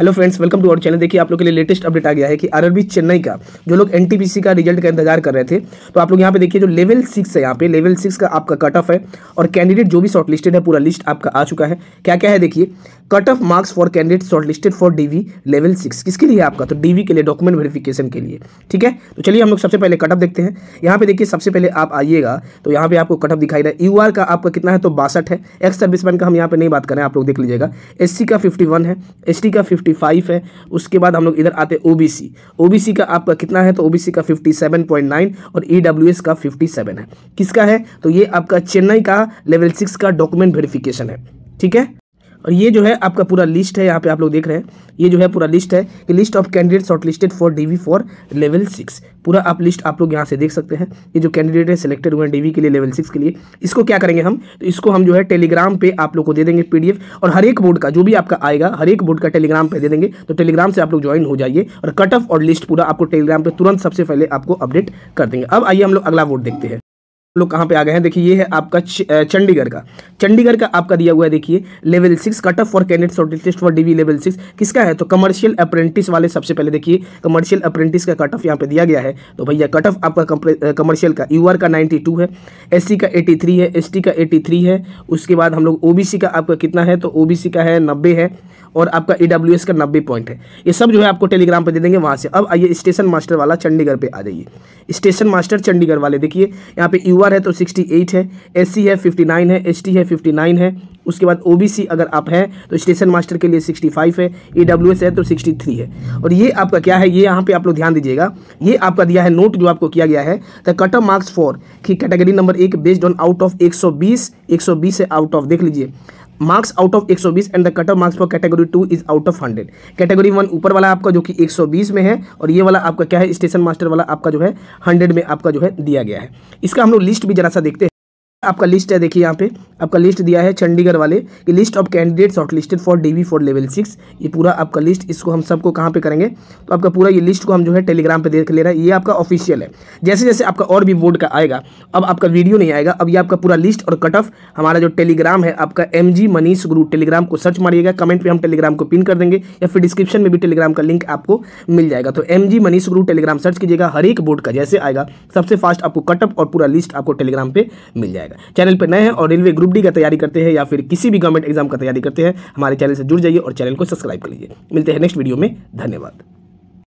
hello friends welcome to our channel देखिए आप लोग के लिए लेटेस्ट अपडेट आ गया है कि आरआरबी चेन्नई का जो लोग एनटीपीसी का रिजल्ट का इंतजार कर रहे थे तो आप लोग यहाँ पे देखिए जो लेवल सिक्स है यहाँ पे लेवल सिक्स का आपका कट ऑफ है और कैंडिडेट जो भी शॉर्ट लिस्टेड है पूरा लिस्ट आपका आ चुका है क्या क्या है देखिए cut off marks for candidate short for D level six किसके लिए आपका तो डी के लिए डॉक्यूमेंट वेरिफिकेशन के लिए ठीक है तो चलिए हम लोग सबसे पहले कट ऑफ देखते हैं यहाँ पे देखिए सबसे पहले आप आइएगा तो यहाँ पे आपको कटअप दिखाई रहा है यू का आपका कितना है तो बासठ है एक्स सर्विसमैन का हम यहाँ पे नहीं बात करें आप लोग देख लीजिएगा एस का फिफ्टी है एस का फिफ्टी फिफ्टी फाइव है उसके बाद हम लोग इधर आते हैं ओबीसी ओबीसी का आपका कितना है तो ओबीसी का फिफ्टी सेवन पॉइंट नाइन और एस e का फिफ्टी सेवन है किसका है तो ये आपका चेन्नई का लेवल सिक्स का डॉक्यूमेंट वेरिफिकेशन है ठीक है और ये जो है आपका पूरा लिस्ट है यहाँ पे आप लोग देख रहे हैं ये जो है पूरा लिस्ट है कि list of candidate shortlisted for V for level six पूरा आप लिस्ट आप लोग यहाँ से देख सकते हैं ये जो कैंडिडेट है सिलेक्टेड हुए हैं वी के लिए लेवल सिक्स के लिए इसको क्या करेंगे हम तो इसको हम जो है टेलीग्राम पे आप लोग को दे देंगे एफ और हर एक बोर्ड का जो भी आपका आएगा हर एक बोर्ड का टेलीग्राम पे दे देंगे तो टेलीग्राम से आप लोग ज्वाइन हो जाइए और कट ऑफ और लिस्ट पूरा आपको टेलीग्राम पर तुरंत सबसे पहले आपको अपडेट कर देंगे अब आइए हम लोग अगला वोट देखते हैं लोग कहाँ पे आ गए हैं देखिए ये है आपका चंडीगढ़ का चंडीगढ़ का आपका दिया हुआ है देखिए level six cut off for candidate shortlist for DV level six किसका है तो कमर्शियल अप्रेंटिस वाले सबसे पहले देखिए कमर्शियल अप्रेंटिस का कट ऑफ यहाँ पे दिया गया है तो भैया कट ऑफ आपका कमर्शियल का यू का नाइन्टी है एस का एटी है एस का एटी है उसके बाद हम लोग ओ का आपका कितना है तो ओ का है नब्बे है और आपका ई e का नब्बे पॉइंट है ये सब जो है आपको टेलीग्राम पर दे देंगे वहाँ से अब आइए स्टेशन मास्टर वाला चंडीगढ़ पर आ जाइए स्टेशन मास्टर चंडीगढ़ वाले देखिए यहाँ पे यू है तो सिक्सटी है एस है फिफ्टी है एस है फिफ्टी है उसके बाद ओ अगर आप हैं तो स्टेशन मास्टर के लिए 65 है एस e है तो 63 है और ये आपका क्या है ये यहाँ पे आप लोग ध्यान दीजिएगा ये आपका दिया है नोट जो आपको किया गया है the cut off marks for की कैटेगरी नंबर एक बेस्ड ऑन आउट ऑफ एक सौ बीस है आउट ऑफ देख लीजिए marks out of 120 and the cut off marks for category two is out of 100 category one ऊपर वाला आपका जो कि 120 में है और ये वाला आपका क्या है स्टेशन मास्टर वाला आपका जो है 100 में आपका जो है दिया गया है इसका हम लोग लिस्ट भी जरा सा देखते हैं आपका लिस्ट है देखिए यहाँ पे आपका लिस्ट दिया है चंडीगढ़ वाले कि list of candidates shortlisted for DV for level six ये पूरा आपका लिस्ट इसको हम सबको कहाँ पे करेंगे तो आपका पूरा ये लिस्ट को हम जो है टेलीग्राम पे देख ले रहे हैं ये आपका ऑफिशियल है जैसे जैसे आपका और भी बोर्ड का आएगा अब आपका वीडियो नहीं आएगा अब ये आपका पूरा लिस्ट और कट ऑफ हमारा जो टेलीग्राम है आपका एम मनीष गुरु टेलीग्राम को सर्च मारिएगा कमेंट पर हम टेलीग्राम को पिन कर देंगे या फिर डिस्क्रिप्शन में भी टेलीग्राम का लिंक आपको मिल जाएगा तो एम मनीष गुरु टेलीग्राम सर्च कीजिएगा हर एक बोर्ड का जैसे आएगा सबसे फास्ट आपको कटअप और पूरा लिस्ट आपको टेलीग्राम पर मिल जाएगा जाएगा चैनल पर नए हैं और रेलवे ग्रुप डी का तैयारी करते हैं या फिर किसी भी गवर्नमेंट एग्जाम का तैयारी करते हैं हमारे चैनल से जुड़ जाइए और चैनल को सब्सक्राइब कर लीजिए मिलते हैं नेक्स्ट वीडियो में धन्यवाद